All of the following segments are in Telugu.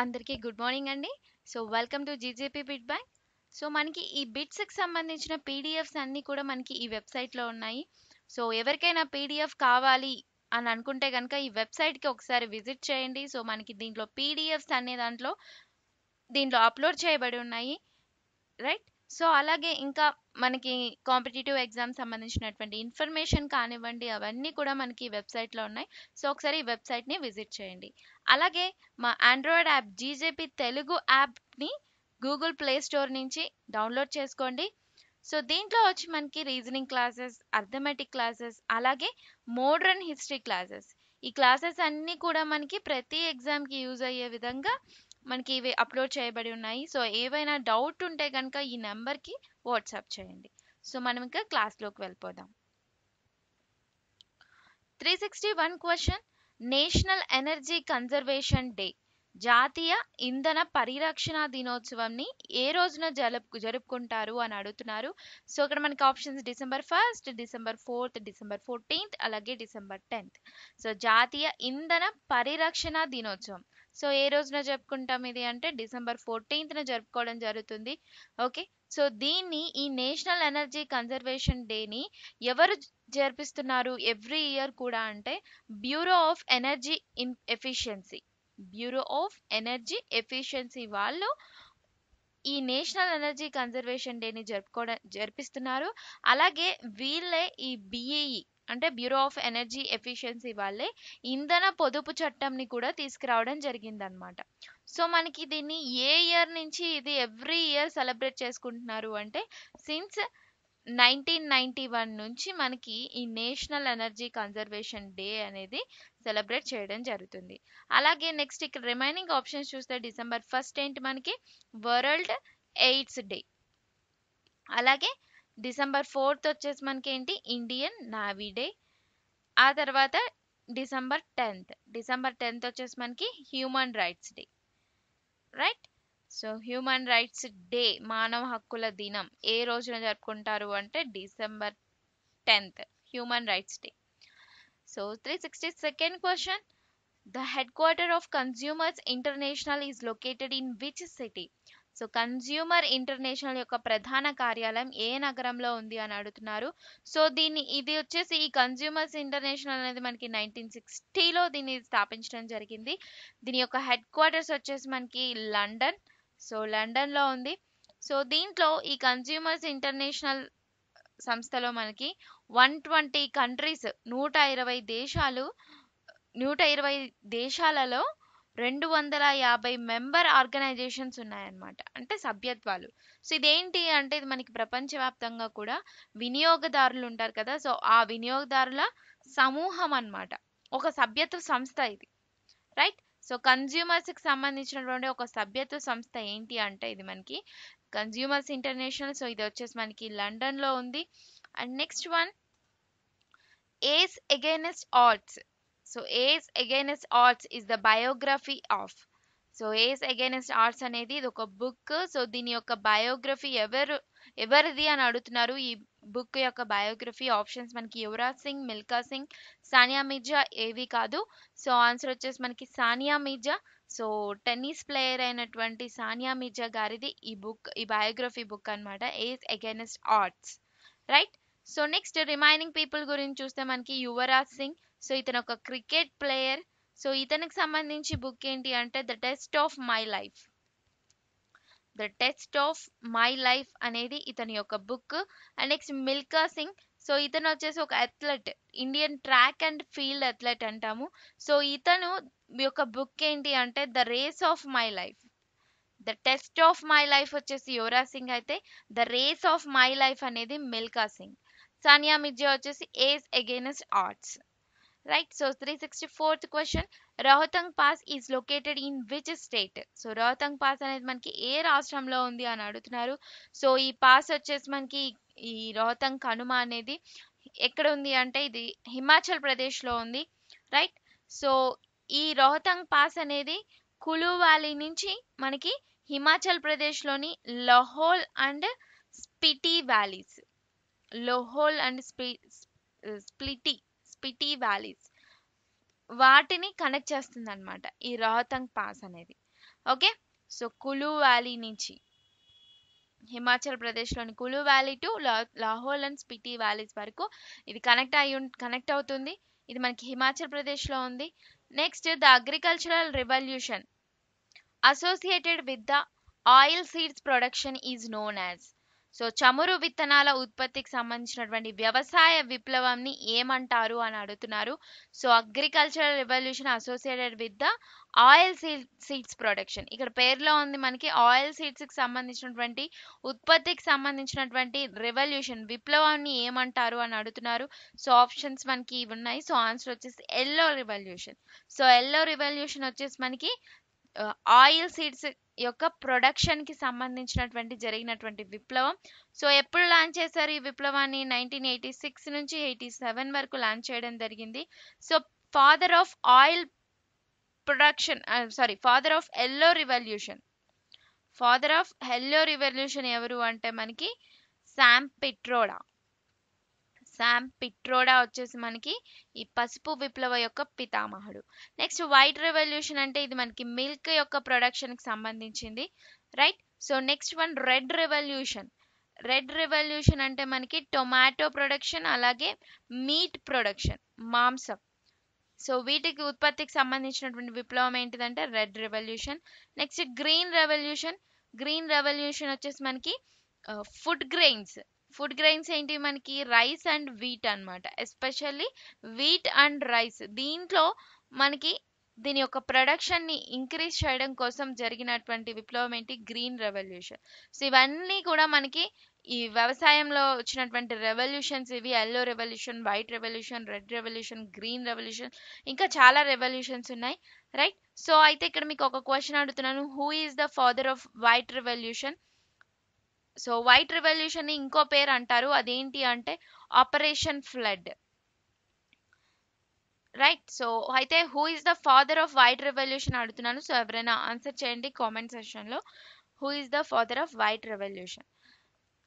అందరికీ గుడ్ మార్నింగ్ అండి so welcome to GJP bit bank so మనకి ఈ బిట్స్కి సంబంధించిన పీడిఎఫ్స్ అన్నీ కూడా మనకి ఈ వెబ్సైట్లో ఉన్నాయి సో ఎవరికైనా పీడిఎఫ్ కావాలి అని అనుకుంటే కనుక ఈ వెబ్సైట్కి ఒకసారి విజిట్ చేయండి సో మనకి దీంట్లో పీడిఎఫ్స్ అనే దాంట్లో దీంట్లో అప్లోడ్ చేయబడి ఉన్నాయి రైట్ సో అలాగే ఇంకా మనకి కాంపిటేటివ్ ఎగ్జామ్ సంబంధించినటువంటి ఇన్ఫర్మేషన్ కానివ్వండి అవన్నీ కూడా మనకి వెబ్సైట్లో ఉన్నాయి సో ఒకసారి ఈ వెబ్సైట్ని విజిట్ చేయండి అలాగే మా ఆండ్రాయిడ్ యాప్ జీజేపీ తెలుగు యాప్ని గూగుల్ ప్లే స్టోర్ నుంచి డౌన్లోడ్ చేసుకోండి సో దీంట్లో వచ్చి మనకి రీజనింగ్ క్లాసెస్ అర్థమెటిక్ క్లాసెస్ అలాగే మోడ్రన్ హిస్టరీ క్లాసెస్ ఈ క్లాసెస్ అన్నీ కూడా మనకి ప్రతి ఎగ్జామ్కి యూజ్ అయ్యే విధంగా మనకి ఇవి అప్లోడ్ చేయబడి ఉన్నాయి సో ఏవైనా డౌట్ ఉంటే కనుక ఈ నెంబర్కి వాట్సాప్ చేయండి సో మనం ఇంకా క్లాస్లోకి వెళ్ళిపోదాం three sixty one question national energy conservation day జాతీయ ఇంధన పరిరక్షణ దినోత్సవంని ఏ రోజున జరుపు జరుపుకుంటారు అని అడుగుతున్నారు సో ఇక్కడ మనకి options December first December fourth December fourteenth అలాగే డిసెంబర్ టెన్త్ సో జాతీయ ఇంధన పరిరక్షణ దినోత్సవం సో ఏ రోజున జరుపుకుంటాం ఇది అంటే డిసెంబర్ ఫోర్టీన్త్న జరుపుకోవడం జరుగుతుంది ఓకే సో దీన్ని ఈ నేషనల్ ఎనర్జీ కన్జర్వేషన్ డేని ఎవరు జరిపిస్తున్నారు ఎవ్రీ ఇయర్ కూడా అంటే bureau of energy in efficiency bureau of energy efficiency వాళ్ళు ఈ నేషనల్ ఎనర్జీ కన్జర్వేషన్ డేని జరుపుకోవడం జరిపిస్తున్నారు అలాగే వీళ్ళే ఈ బిఈఈ అంటే బ్యూరో ఆఫ్ ఎనర్జీ ఎఫిషియన్సీ వాళ్ళే ఇంధన పొదుపు చట్టంని కూడా తీసుకురావడం జరిగిందనమాట సో మనకి దీన్ని ఏ ఇయర్ నుంచి ఇది ఎవ్రీ ఇయర్ సెలబ్రేట్ చేసుకుంటున్నారు అంటే సిన్స్ నైన్టీన్ నైంటీ వన్ నుంచి మనకి ఈ నేషనల్ ఎనర్జీ కన్జర్వేషన్ డే అనేది సెలబ్రేట్ చేయడం జరుగుతుంది అలాగే నెక్స్ట్ ఇక్కడ రిమైనింగ్ ఆప్షన్స్ చూస్తే డిసెంబర్ ఫస్ట్ ఏంటి మనకి వరల్డ్ ఎయిడ్స్ డే అలాగే డిసెంబర్ ఫోర్త్ వచ్చేసి మనకి ఏంటి ఇండియన్ నావీ డే ఆ తర్వాత డిసెంబర్ టెన్త్ డిసెంబర్ టెన్త్ వచ్చేసి మనకి human rights day right so human rights day మానవ హక్కుల దినం ఏ రోజున జరుపుకుంటారు అంటే December tenth human rights day so three sixty second question headquarter of Consumers international is located in which city so consumer international యొక్క ప్రధాన కార్యాలయం ఏ నగరంలో ఉంది అని అడుగుతున్నారు సో దీన్ని ఇది వచ్చేసి ఈ కన్జ్యూమర్స్ ఇంటర్నేషనల్ అనేది మనకి నైన్టీన్ సిక్స్టీలో దీన్ని స్థాపించడం జరిగింది దీని యొక్క హెడ్ క్వార్టర్స్ వచ్చేసి మనకి లండన్ సో లండన్లో ఉంది సో దీంట్లో ఈ కన్జ్యూమర్స్ ఇంటర్నేషనల్ సంస్థలో మనకి వన్ ట్వంటీ కంట్రీస్ నూట ఇరవై దేశాలు నూట ఇరవై దేశాలలో రెండు వందల యాభై మెంబర్ ఆర్గనైజేషన్స్ ఉన్నాయన్నమాట అంటే సభ్యత్వాలు సో ఇదేంటి అంటే ఇది మనకి ప్రపంచవ్యాప్తంగా కూడా వినియోగదారులు ఉంటారు కదా సో ఆ వినియోగదారుల సమూహం అనమాట ఒక సభ్యత్వ సంస్థ ఇది రైట్ సో కన్స్యూమర్స్కి సంబంధించినటువంటి ఒక సభ్యత్వ సంస్థ ఏంటి అంటే ఇది మనకి కన్జ్యూమర్స్ ఇంటర్నేషనల్ సో ఇది వచ్చేసి మనకి లండన్లో ఉంది and next one ace against odds so ace against odds is the biography of so ace against odds అనేది ఇది ఒక బుక్ సో దీని యొక్క బయోగ్రఫీ ఎవరు ఎవరిది అని అడుగుతున్నారు ఈ బుక్ యొక్క బయోగ్రఫీ ఆప్షన్స్ మనకి యువరాజ్ సింగ్ మిల్కా సింగ్ సానియా మీర్జా ఏవి కాదు సో ఆన్సర్ వచ్చేసి మనకి Sania Mirza so tennis player అయినటువంటి సానియా మీర్జా గారిది ఈ బుక్ ఈ బయోగ్రఫీ బుక్ అనమాట ace against odds right so next remaining people గురించి చూస్తే మనకి యువరాజ్ సింగ్ సో ఇతను ఒక క్రికెట్ ప్లేయర్ సో ఇతనికి సంబంధించి బుక్ ఏంటి అంటే the test of my life the test of my life అనేది ఇతని యొక్క book and next Milkha Singh so ఇతను వచ్చేసి ఒక athlete Indian track and field athlete అంటాము సో ఇతను యొక్క బుక్ ఏంటి అంటే the race of my life the test of my life వచ్చేసి యువరాజ్ సింగ్ అయితే the race of my life అనేది మిల్కా సింగ్ సానియా మిర్జా వచ్చేసి ace against odds right so three sixty fourth question Rohtang pass is located in which state so Rohtang pass అనేది మనకి ఏ రాష్ట్రంలో ఉంది అని అడుగుతున్నారు సో ఈ పాస్ వచ్చేసి మనకి ఈ రోహతంగ్ కనుమ అనేది ఎక్కడ ఉంది అంటే ఇది హిమాచల్ ప్రదేశ్లో ఉంది రైట్ సో ఈ రోహతంగ్ పాస్ అనేది కులు వ్యాలీ నుంచి మనకి హిమాచల్ ప్రదేశ్లోని Lahaul and Spiti valleys Lahaul and స్పి స్ప్లిటి పిటి వ్యాలీస్ వాటిని కనెక్ట్ చేస్తుంది అనమాట ఈ రోహతంగ్ పాస్ అనేది ఓకే సో కులు వ్యాలీ నుంచి హిమాచల్ ప్రదేశ్లోని Kullu valley to Lahaul and Spiti valleys వరకు ఇది కనెక్ట్ అయి కనెక్ట్ అవుతుంది ఇది మనకి హిమాచల్ ప్రదేశ్లో ఉంది next the agricultural revolution associated with the oil seeds production is known as so చమురు విత్తనాల ఉత్పత్తికి సంబంధించినటువంటి వ్యవసాయ ని ఏమంటారు అని అడుగుతున్నారు సో agricultural revolution associated with the oil seed seeds production ఇక్కడ పేరులో ఉంది మనకి ఆయిల్ సీడ్స్ కి సంబంధించినటువంటి ఉత్పత్తికి సంబంధించినటువంటి రెవల్యూషన్ విప్లవాన్ని ఏమంటారు అని అడుగుతున్నారు సో ఆప్షన్స్ మనకి ఇవి ఉన్నాయి సో ఆన్సర్ వచ్చేసి yellow revolution so yellow revolution వచ్చేసి మనకి ఆయిల్ సీడ్స్ యొక్క ప్రొడక్షన్కి సంబంధించినటువంటి జరిగినటువంటి విప్లవం సో ఎప్పుడు లాంచ్ చేశారు ఈ విప్లవాన్ని నైన్టీన్ ఎయిటీ సిక్స్ నుంచి ఎయిటీ సెవెన్ వరకు లాంచ్ చేయడం జరిగింది so father of oil production sorry father of yellow revolution father of yellow revolution ఎవరు అంటే మనకి శామ్ పిట్రోడా శామ్ పిట్రోడా వచ్చేసి మనకి ఈ పసుపు విప్లవ యొక్క పితామహుడు నెక్స్ట్ వైట్ రెవల్యూషన్ అంటే ఇది మనకి మిల్క్ యొక్క ప్రొడక్షన్కి సంబంధించింది right so next one red revolution red revolution అంటే మనకి టొమాటో ప్రొడక్షన్ అలాగే మీట్ ప్రొడక్షన్ మాంసం సో వీటికి ఉత్పత్తికి సంబంధించినటువంటి విప్లవం ఏంటిదంటే red revolution next green revolution green revolution వచ్చేసి మనకి food uh, grains food grains ఏంటి మనకి రైస్ అండ్ వీట్ అనమాట ఎస్పెషల్లీ వీట్ అండ్ రైస్ దీంట్లో మనకి దీని యొక్క ప్రొడక్షన్ని ఇంక్రీజ్ చేయడం కోసం జరిగినటువంటి విప్లవం ఏంటి గ్రీన్ రెవల్యూషన్ సో ఇవన్నీ కూడా మనకి ఈ వ్యవసాయంలో వచ్చినటువంటి రెవల్యూషన్స్ ఇవి yellow revolution white revolution red revolution green revolution ఇంకా చాలా రెవల్యూషన్స్ ఉన్నాయి రైట్ సో అయితే ఇక్కడ మీకు ఒక క్వశ్చన్ అడుగుతున్నాను who is the father of white revolution so white revolution ని ఇంకో పేరు అంటారు అదేంటి అంటే ఆపరేషన్ ఫ్లడ్ రైట్ సో అయితే who is the father of white revolution అడుగుతున్నాను సో ఎవరైనా ఆన్సర్ చేయండి కామెంట్ సెషన్లో who is the father of white revolution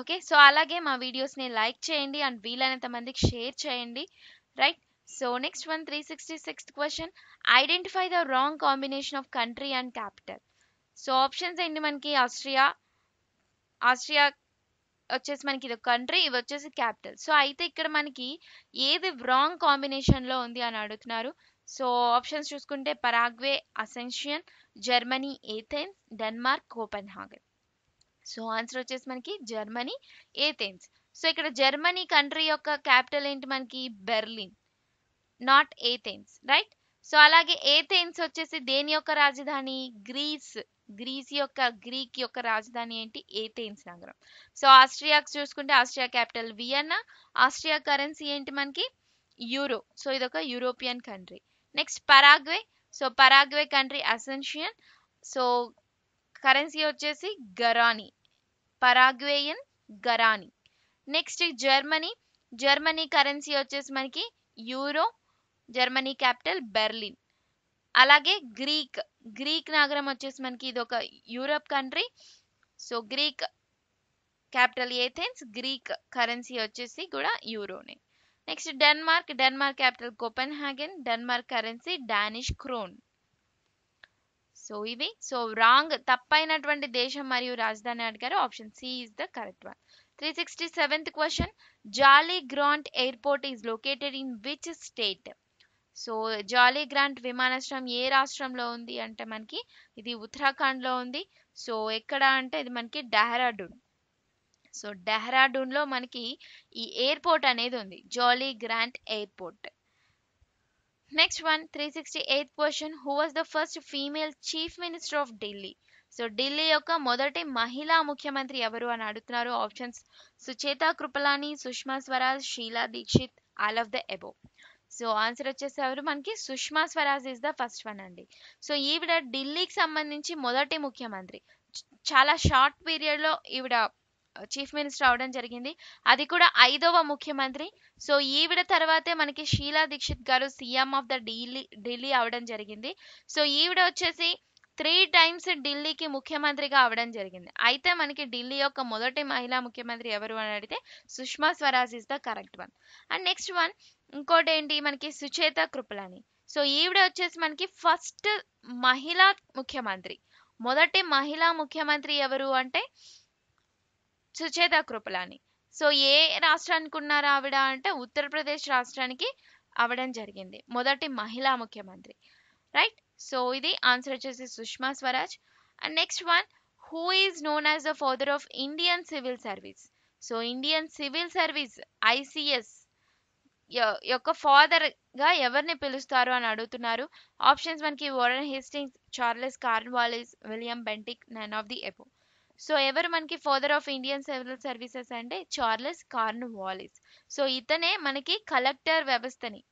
okay so అలాగే మా వీడియోస్ని లైక్ చేయండి అండ్ వీలైనంత మందికి షేర్ చేయండి right so next one three sixty sixth question identify the wrong combination of country and capital so options ఏంటి మనకి ఆస్ట్రియా ఆస్ట్రియా వచ్చేసి మనకి ఇది కంట్రీ ఇవి వచ్చేసి క్యాపిటల్ సో అయితే ఇక్కడ మనకి ఏది రాంగ్ కాంబినేషన్లో ఉంది అని అడుగుతున్నారు సో ఆప్షన్స్ చూసుకుంటే Paraguay Asuncion Germany Athens Denmark Copenhagen so answer వచ్చేసి మనకి జర్మనీ ఏథెన్స్ సో ఇక్కడ జర్మనీ కంట్రీ యొక్క క్యాపిటల్ ఏంటి మనకి Berlin not Athens right so అలాగే ఏథెన్స్ వచ్చేసి దేని యొక్క రాజధాని గ్రీస్ గ్రీస్ యొక్క గ్రీక్ యొక్క రాజధాని ఏంటి ఏథెన్స్ నగరం సో ఆస్ట్రియాకి చూసుకుంటే Austria capital Vienna Austria currency ఏంటి మనకి యూరో సో ఇదొక European country next Paraguay so Paraguay country Asuncion so currency వచ్చేసి guarani Paraguayan guarani next Germany Germany currency వచ్చేసి మనకి యూరో జర్మనీ క్యాపిటల్ బెర్లిన్ అలాగే గ్రీక్ గ్రీక్ నగరం వచ్చేసి మనకి ఇది ఒక Europe country so Greek capital Athens Greek currency వచ్చేసి కూడా యూరోనే next Denmark Denmark capital Copenhagen Denmark currency Danish krone so ఇవి సో రాంగ్ తప్పైనటువంటి దేశం మరియు రాజధాని అడిగారు option C is the correct one three sixty seventh question Jolly Grant airport is located in which state so Jolly Grant విమానాశ్రయం ఏ రాష్ట్రంలో ఉంది అంటే మనకి ఇది ఉత్తరాఖండ్లో ఉంది సో ఎక్కడ అంటే ఇది మనకి డెహ్రాడూన్ సో డెహ్రాడూన్లో మనకి ఈ ఎయిర్పోర్ట్ అనేది ఉంది Jolly Grant airport next one three sixty eighth question who was the first female chief minister of Delhi so Delhi యొక్క మొదటి మహిళా ముఖ్యమంత్రి ఎవరు అని అడుగుతున్నారు options Sucheta Kripalani Sushma Swaraj Sheela Dikshit all of the above so answer వచ్చేసి ఎవరు మనకి Sushma Swaraj is the first one అండి సో ఈవిడ ఢిల్లీకి సంబంధించి మొదటి ముఖ్యమంత్రి చాలా షార్ట్ పీరియడ్లో ఈవిడ చీఫ్ మినిస్టర్ అవడం జరిగింది అది కూడా ఐదవ ముఖ్యమంత్రి సో ఈవిడ తర్వాతే మనకి షీలా దీక్షిత్ గారు CM of the Delhi Delhi అవడం జరిగింది సో ఈవిడ వచ్చేసి త్రీ టైమ్స్ ఢిల్లీకి ముఖ్యమంత్రిగా అవడం జరిగింది అయితే మనకి ఢిల్లీ యొక్క మొదటి మహిళా ముఖ్యమంత్రి ఎవరు అని అడిగితే Sushma Swaraj is the correct one and next one ఇంకోటి ఏంటి మనకి సుచేత కృపలాని సో ఈవిడ వచ్చేసి మనకి ఫస్ట్ మహిళా ముఖ్యమంత్రి మొదటి మహిళా ముఖ్యమంత్రి ఎవరు అంటే సుచేత కృపలాని సో ఏ రాష్ట్రానికి ఉన్నారు ఆవిడ అంటే ఉత్తరప్రదేశ్ రాష్ట్రానికి అవడం జరిగింది మొదటి మహిళా ముఖ్యమంత్రి రైట్ సో ఇది ఆన్సర్ వచ్చేసి Sushma Swaraj and next one who is known as the father of Indian civil service so Indian civil service ICS యొక్క ఫాదర్ గా ఎవరిని పిలుస్తారు అని అడుగుతున్నారు ఆప్షన్స్ మనకి Warren Hastings Charles Cornwallis William Bentinck none of the above so ఎవరు మనకి father of Indian civil services అంటే చార్లెస్ కార్న్వాలిస్ సో ఇతనే మనకి కలెక్టర్ వ్యవస్థని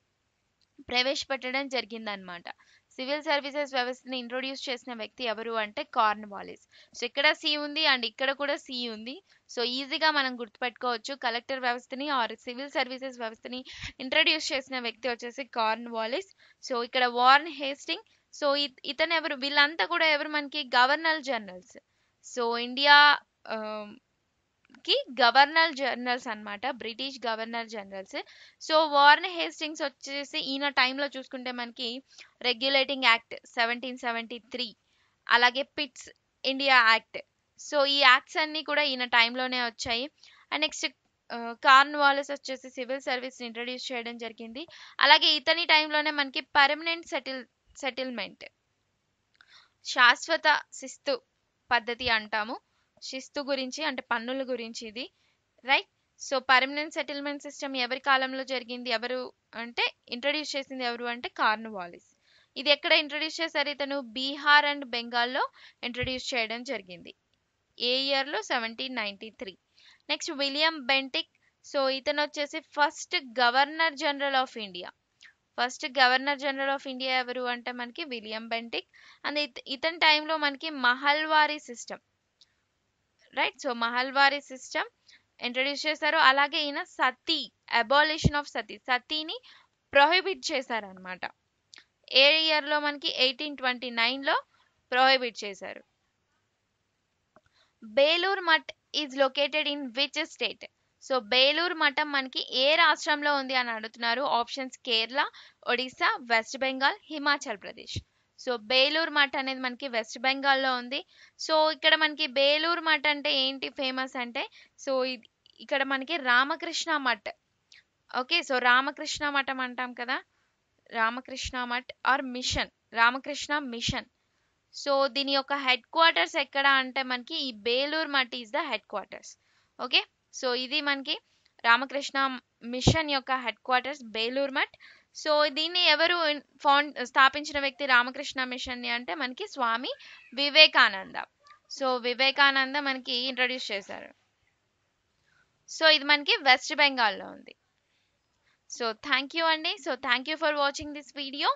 ప్రవేశపెట్టడం జరిగిందనమాట సివిల్ సర్వీసెస్ వ్యవస్థని ఇంట్రొడ్యూస్ చేసిన వ్యక్తి ఎవరు అంటే కార్న్ వాలిస్ సో ఇక్కడ సి ఉంది అండ్ ఇక్కడ కూడా సి ఉంది సో ఈజీగా మనం గుర్తుపెట్టుకోవచ్చు కలెక్టర్ వ్యవస్థని ఆర్ సివిల్ సర్వీసెస్ వ్యవస్థని ఇంట్రడ్యూస్ చేసిన వ్యక్తి వచ్చేసి కార్న్ వాలిస్ సో ఇక్కడ వార్న్ హేస్టింగ్ సో ఇతను ఎవరు వీళ్ళంతా కూడా ఎవరు మనకి గవర్నర్ జనరల్స్ సో ఇండియా మనకి గవర్నర్ జనరల్స్ అనమాట British governor generals so Warren Hastings వచ్చేసి ఈయన టైంలో చూసుకుంటే మనకి regulating act seventeen seventy three అలాగే పిట్స్ ఇండియా యాక్ట్ సో ఈ యాక్ట్స్ అన్నీ కూడా ఈయన టైంలోనే వచ్చాయి అండ్ నెక్స్ట్ వాలస్ వచ్చేసి సివిల్ సర్వీస్ ఇంట్రడ్యూస్ చేయడం జరిగింది అలాగే ఇతని టైంలోనే మనకి పర్మనెంట్ సెటిల్ సెటిల్మెంట్ శాశ్వత శిస్తు పద్ధతి అంటాము శిస్తు గురించి అంటే పన్నుల గురించి ఇది right so permanent settlement system ఎవరి కాలంలో జరిగింది ఎవరు అంటే ఇంట్రడ్యూస్ చేసింది ఎవరు అంటే కార్నువాలిస్ ఇది ఎక్కడ ఇంట్రడ్యూస్ చేశారు ఇతను బీహార్ అండ్ బెంగాల్లో ఇంట్రడ్యూస్ చేయడం జరిగింది ఏ ఇయర్లో seventeen ninety three next William Bentinck so ఇతను వచ్చేసి first governor general of India first governor general of India ఎవరు అంటే మనకి విలియం బెంటిక్ అండ్ ఇతని టైంలో మనకి Mahalwari system right so Mahalwari system introduce చేశారు అలాగే ఈయన సతీ అబాలిషన్ ఆఫ్ సతీ సతీని ప్రొహిబిట్ చేశారనమాట ఏ ఇయర్లో మనకి ఎయిటీన్ ట్వంటీ నైన్లో ప్రొహిబిట్ చేశారు Belur Math is located in which state so Belur మఠం మనకి ఏ రాష్ట్రంలో ఉంది అని అడుగుతున్నారు options Kerala Odisha West Bengal Himachal Pradesh so Belur Math అనేది మనకి వెస్ట్ బెంగాల్లో ఉంది సో ఇక్కడ మనకి బేలూరు మఠ అంటే ఏంటి ఫేమస్ అంటే సో ఇక్కడ మనకి రామకృష్ణ మఠ ఓకే సో రామకృష్ణ మఠం అంటాం కదా Ramakrishna Math or Mission Ramakrishna Mission so దీని యొక్క హెడ్ క్వార్టర్స్ ఎక్కడ అంటే మనకి ఈ Belur Math is the headquarters okay so ఇది మనకి రామకృష్ణ మిషన్ యొక్క headquarters Belur Math so దీన్ని ఎవరు ఫౌండ్ స్థాపించిన వ్యక్తి రామకృష్ణ మిషన్ని అంటే మనకి స్వామి వివేకానంద సో వివేకానంద మనకి ఇంట్రడ్యూస్ చేశారు సో ఇది మనకి వెస్ట్ బెంగాల్లో ఉంది సో థ్యాంక్ యూ అండి so thank you for watching this video